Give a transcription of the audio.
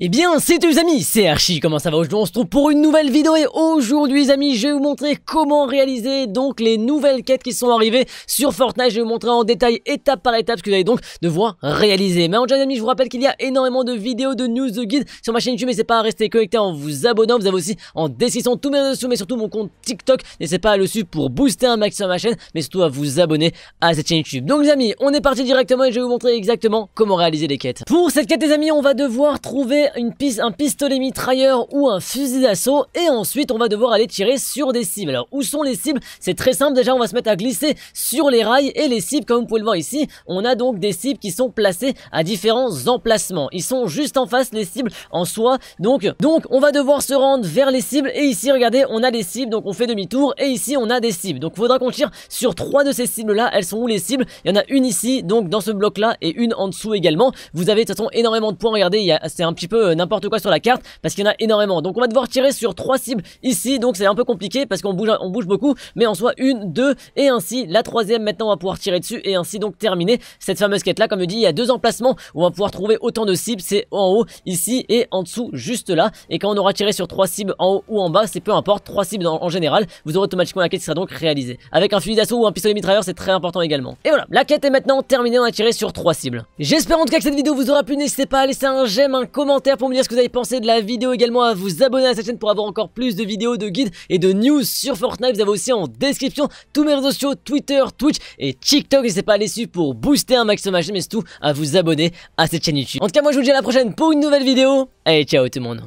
Et eh bien, c'est les amis, c'est Archie, comment ça va Aujourd'hui, on se trouve pour une nouvelle vidéo et aujourd'hui, les amis, je vais vous montrer comment réaliser donc les nouvelles quêtes qui sont arrivées sur Fortnite. Je vais vous montrer en détail, étape par étape, ce que vous allez donc devoir réaliser. Mais en déjà, les amis, je vous rappelle qu'il y a énormément de vidéos, de news, de guides sur ma chaîne YouTube. N'hésitez pas à rester connecté en vous abonnant. Vous avez aussi en description tous mes réseaux mais surtout mon compte TikTok. N'hésitez pas à le suivre pour booster un maximum ma chaîne, mais surtout à vous abonner à cette chaîne YouTube. Donc, les amis, on est parti directement et je vais vous montrer exactement comment réaliser les quêtes. Pour cette quête, les amis, on va devoir trouver une piste, un pistolet mitrailleur ou un fusil d'assaut et ensuite on va devoir aller tirer sur des cibles. Alors où sont les cibles C'est très simple, déjà on va se mettre à glisser sur les rails et les cibles comme vous pouvez le voir ici, on a donc des cibles qui sont placées à différents emplacements. Ils sont juste en face les cibles en soi, donc, donc on va devoir se rendre vers les cibles et ici regardez on a des cibles donc on fait demi-tour et ici on a des cibles. Donc il faudra qu'on tire sur trois de ces cibles là, elles sont où les cibles Il y en a une ici donc dans ce bloc là et une en dessous également. Vous avez de toute façon énormément de points, regardez c'est un petit peu euh, n'importe quoi sur la carte parce qu'il y en a énormément. Donc on va devoir tirer sur trois cibles ici, donc c'est un peu compliqué parce qu'on bouge, on bouge beaucoup, mais en soit une, deux et ainsi la troisième maintenant on va pouvoir tirer dessus et ainsi donc terminer cette fameuse quête là. Comme je dis, il y a deux emplacements où on va pouvoir trouver autant de cibles, c'est en haut ici et en dessous juste là. Et quand on aura tiré sur trois cibles en haut ou en bas, c'est peu importe, trois cibles en, général, vous aurez automatiquement la quête qui sera donc réalisée. Avec un fusil d'assaut ou un pistolet mitrailleur, c'est très important également. Et voilà, la quête est maintenant terminée, on a tiré sur trois cibles. J'espère en tout cas que cette vidéo vous aura plu, n'hésitez pas à laisser un j'aime, un commentaire pour me dire ce que vous avez pensé de la vidéo, également à vous abonner à cette chaîne pour avoir encore plus de vidéos, de guides et de news sur Fortnite. Vous avez aussi en description tous mes réseaux sociaux, Twitter, Twitch et TikTok. N'hésitez pas à les suivre pour booster un maximum ma chaîne, mais surtout à vous abonner à cette chaîne YouTube. En tout cas, moi je vous dis à la prochaine pour une nouvelle vidéo. Allez, ciao tout le monde